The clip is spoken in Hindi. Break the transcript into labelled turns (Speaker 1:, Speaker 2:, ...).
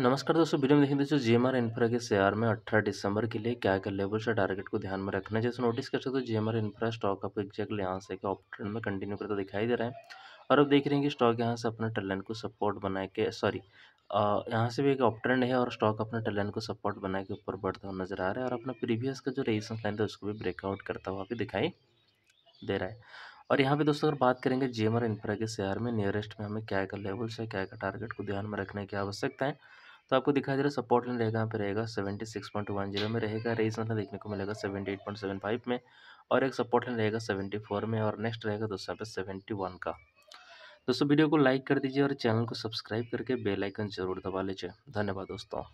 Speaker 1: नमस्कार दोस्तों वीडियो में देखेंगे दोस्तों जी एम आर इन्फ्रा के शेयर में 18 दिसंबर के लिए क्या क्या लेवल से टारगेट को ध्यान में रखना है जैसे नोटिस कर सकते हो G M R infra stock आपको एक्जैक्टली यहाँ से ऑप ट्रेंड में कंटिन्यू करता दिखाई दे रहा है और अब देख रहे हैं कि स्टॉक यहाँ से अपने टैलेंट को सपोर्ट बना के सॉरी यहाँ से भी एक ऑप ट्रेंड है और स्टॉक अपने टैलेंट को सपोर्ट बना के ऊपर बढ़ता हुआ नजर आ रहा है और अपना प्रीवियस का जो रेजिस्टेंस लाइन था उसको भी ब्रेकआउट करता हुआ भी दिखाई दे रहा है और यहाँ पे दोस्तों अगर बात करेंगे जी एम आर इन्फ्रा के शेयर में नियरेस्ट में हमें क्या क्या लेवल्स है क्या क्या टारगेट को ध्यान में रखने की आवश्यकता है तो आपको दिखाई दे रहा है सपोर्ट लाइन रहेगा यहाँ पे रहेगा seventy six point one zero में रहेगा रेजिस्टेंस लाइन मतलब देखने को मिलेगा seventy eight point seven five में और एक सपोर्ट लाइन रहेगा सेवेंटी फोर में और नेक्स्ट रहेगा दोस्तों यहाँ पे सेवेंटी वन का दोस्तों वीडियो को लाइक कर दीजिए और चैनल को सब्सक्राइब करके बेल आइकन जरूर दबा लीजिए धन्यवाद दोस्तों